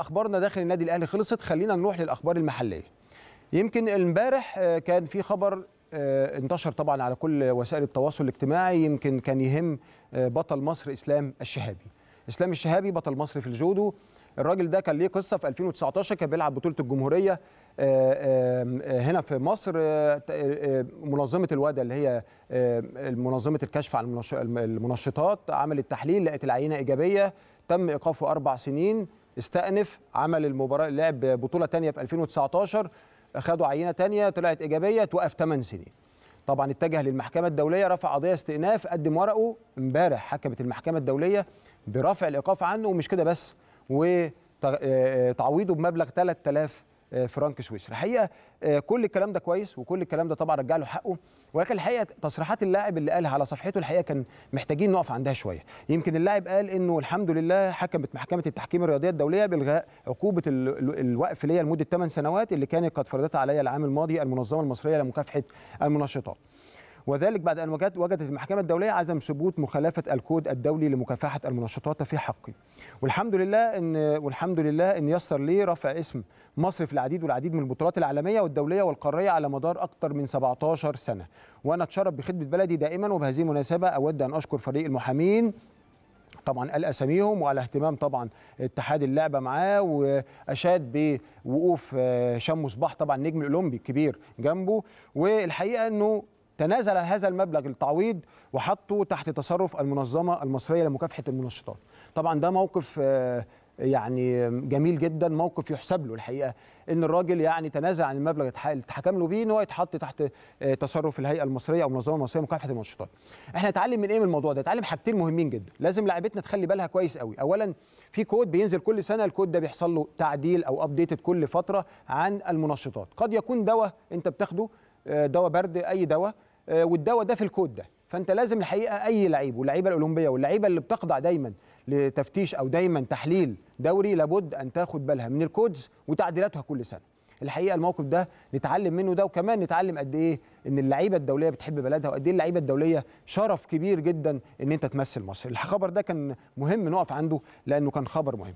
اخبارنا داخل النادي الاهلي خلصت خلينا نروح للاخبار المحليه يمكن امبارح آه، كان في خبر آه، انتشر طبعا على كل وسائل التواصل الاجتماعي يمكن كان يهم آه، بطل مصر اسلام الشهابي اسلام الشهابي بطل مصر في الجودو الراجل ده كان ليه قصه في 2019 كان بيلعب بطوله الجمهوريه هنا في مصر منظمه الوادة اللي هي منظمه الكشف عن المنشطات عملت تحليل لقت العينه ايجابيه تم ايقافه اربع سنين استأنف عمل المباراه لعب بطوله ثانيه في 2019 خدوا عينه ثانيه طلعت ايجابيه توقف 8 سنين طبعا اتجه للمحكمه الدوليه رفع قضيه استئناف قدم ورقه امبارح حكمت المحكمه الدوليه برفع الايقاف عنه ومش كده بس وتعويضه آه، آه، بمبلغ 3000 آه، فرانك سويسري الحقيقه آه، كل الكلام ده كويس وكل الكلام ده طبعا رجع له حقه ولكن الحقيقه تصريحات اللاعب اللي قالها على صفحته الحقيقه كان محتاجين نقف عندها شويه يمكن اللاعب قال انه الحمد لله حكمت محكمه التحكيم الرياضيه الدوليه بالغاء عقوبه الوقف ليا لمده 8 سنوات اللي كانت قد فرضتها عليا العام الماضي المنظمه المصريه لمكافحه المنشطات وذلك بعد أن وجدت المحكمة الدولية عزم ثبوت مخالفة الكود الدولي لمكافحة المنشطات في حقي والحمد لله إن والحمد لله إن يسر لي رفع اسم مصر في العديد والعديد من البطولات العالمية والدولية والقارية على مدار أكثر من 17 سنة وأنا أتشرف بخدمة بلدي دائما وبهذه المناسبة أود أن أشكر فريق المحامين طبعا قال اساميهم وعلى اهتمام طبعا اتحاد اللعبه معاه واشاد بوقوف آه، شم مصباح طبعا نجم الاولمبي الكبير جنبه والحقيقه انه تنازل هذا المبلغ التعويض وحطه تحت تصرف المنظمه المصريه لمكافحه المنشطات طبعا ده موقف آه، يعني جميل جدا موقف يحسب له الحقيقه ان الراجل يعني تنازل عن المبلغ اللي اتحكم له بيه ان هو يتحط تحت آه، تصرف الهيئه المصريه او المنظمه المصريه لمكافحه المنشطات. احنا نتعلم من ايه من الموضوع ده؟ نتعلم حاجتين مهمين جدا، لازم لعبتنا تخلي بالها كويس قوي، اولا في كود بينزل كل سنه الكود ده بيحصل له تعديل او ابديتد كل فتره عن المنشطات، قد يكون دواء انت بتاخده آه، دواء برد اي دواء آه، والدواء ده في الكود ده فانت لازم الحقيقه اي لعيب واللعيبه الاولمبيه واللعيبه اللي بتخضع دايما لتفتيش او دايما تحليل دوري لابد ان تاخد بالها من الكودز وتعديلاتها كل سنه الحقيقه الموقف ده نتعلم منه ده وكمان نتعلم قد ايه ان اللعيبه الدوليه بتحب بلدها وقد ايه اللعيبه الدوليه شرف كبير جدا ان انت تمثل مصر الخبر ده كان مهم نقف عنده لانه كان خبر مهم